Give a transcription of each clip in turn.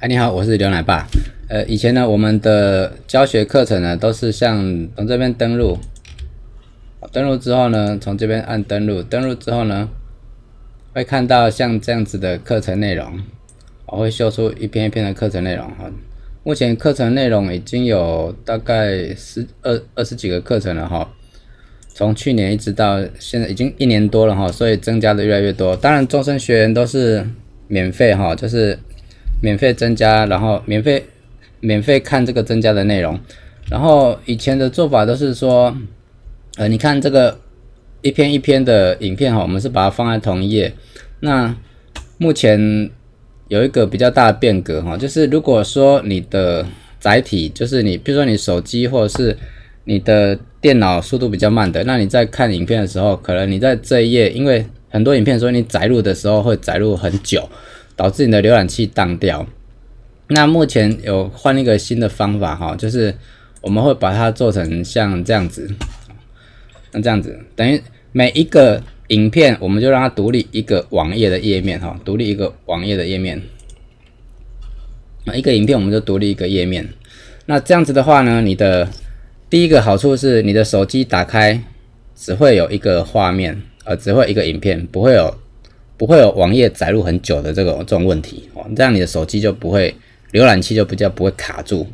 哎，你好，我是刘奶爸。呃，以前呢，我们的教学课程呢，都是像从这边登录，登录之后呢，从这边按登录，登录之后呢，会看到像这样子的课程内容。我会秀出一篇一篇的课程内容哈。目前课程内容已经有大概十二二十几个课程了哈。从去年一直到现在，已经一年多了哈，所以增加的越来越多。当然，终身学员都是免费哈，就是。免费增加，然后免费，免费看这个增加的内容。然后以前的做法都是说，呃，你看这个一篇一篇的影片哈，我们是把它放在同一页。那目前有一个比较大的变革哈，就是如果说你的载体就是你，比如说你手机或者是你的电脑速度比较慢的，那你在看影片的时候，可能你在这一页，因为很多影片，说你载入的时候会载入很久。导致你的浏览器宕掉。那目前有换一个新的方法哈，就是我们会把它做成像这样子，那这样子等于每一个影片，我们就让它独立一个网页的页面哈，独立一个网页的页面。一个影片我们就独立一个页面。那这样子的话呢，你的第一个好处是，你的手机打开只会有一个画面，呃，只会一个影片，不会有。不会有网页载入很久的这种这种问题哦，这样你的手机就不会浏览器就比较不会卡住。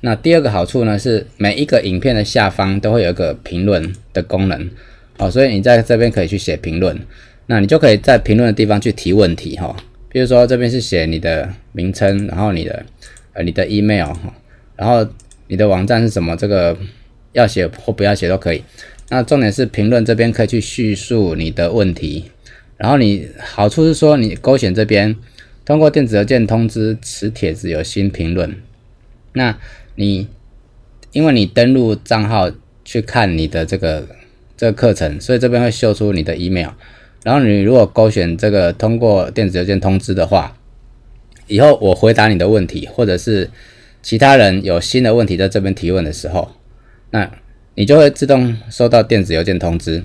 那第二个好处呢是每一个影片的下方都会有一个评论的功能哦，所以你在这边可以去写评论，那你就可以在评论的地方去提问题哈。比如说这边是写你的名称，然后你的呃你的 email 哈，然后你的网站是什么，这个要写或不要写都可以。那重点是评论这边可以去叙述你的问题。然后你好处是说，你勾选这边通过电子邮件通知此帖子有新评论。那你因为你登录账号去看你的这个这个课程，所以这边会秀出你的 email。然后你如果勾选这个通过电子邮件通知的话，以后我回答你的问题，或者是其他人有新的问题在这边提问的时候，那你就会自动收到电子邮件通知。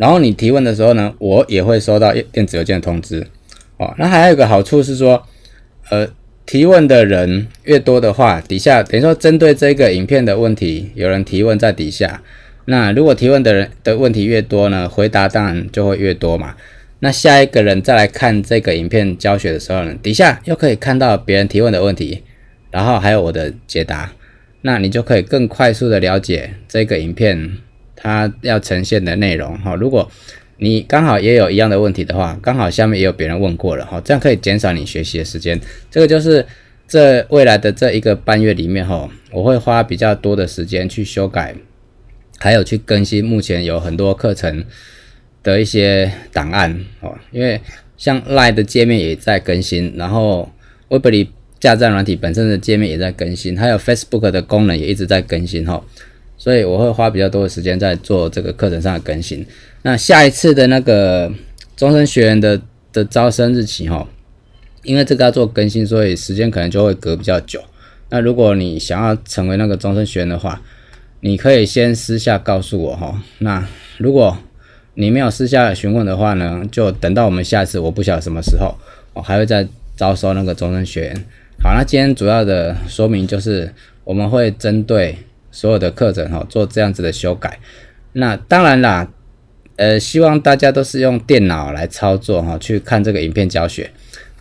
然后你提问的时候呢，我也会收到电子邮件的通知，哦，那还有一个好处是说，呃，提问的人越多的话，底下等于说针对这个影片的问题，有人提问在底下，那如果提问的人的问题越多呢，回答当然就会越多嘛。那下一个人再来看这个影片教学的时候呢，底下又可以看到别人提问的问题，然后还有我的解答，那你就可以更快速的了解这个影片。它要呈现的内容哈，如果你刚好也有一样的问题的话，刚好下面也有别人问过了哈，这样可以减少你学习的时间。这个就是这未来的这一个半月里面哈，我会花比较多的时间去修改，还有去更新目前有很多课程的一些档案哦，因为像 l i n e 的界面也在更新，然后 w e b 里。架站软体本身的界面也在更新，还有 Facebook 的功能也一直在更新哈。所以我会花比较多的时间在做这个课程上的更新。那下一次的那个终身学员的的招生日期哈，因为这个要做更新，所以时间可能就会隔比较久。那如果你想要成为那个终身学员的话，你可以先私下告诉我哈。那如果你没有私下询问的话呢，就等到我们下次，我不晓得什么时候我还会再招收那个终身学员。好，那今天主要的说明就是我们会针对。所有的课程哈做这样子的修改，那当然啦，呃，希望大家都是用电脑来操作哈，去看这个影片教学，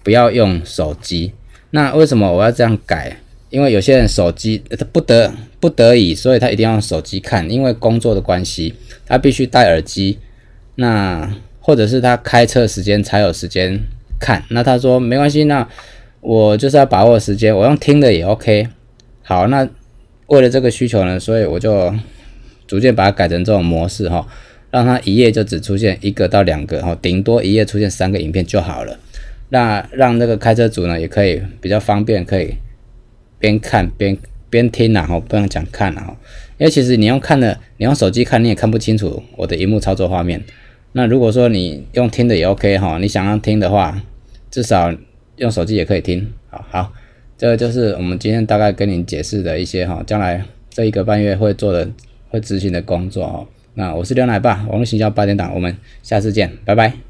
不要用手机。那为什么我要这样改？因为有些人手机他不得不得已，所以他一定要用手机看，因为工作的关系，他必须戴耳机，那或者是他开车时间才有时间看。那他说没关系，那我就是要把握时间，我用听的也 OK。好，那。为了这个需求呢，所以我就逐渐把它改成这种模式哈，让它一页就只出现一个到两个哈，顶多一页出现三个影片就好了。那让那个开车主呢，也可以比较方便，可以边看边边听啊后不用讲看啊，因为其实你用看的，你用手机看你也看不清楚我的荧幕操作画面。那如果说你用听的也 OK 哈，你想要听的话，至少用手机也可以听好好。这个就是我们今天大概跟你解释的一些哈，将来这一个半月会做的、会执行的工作哈。那我是刘奶爸，网络营销八点档，我们下次见，拜拜。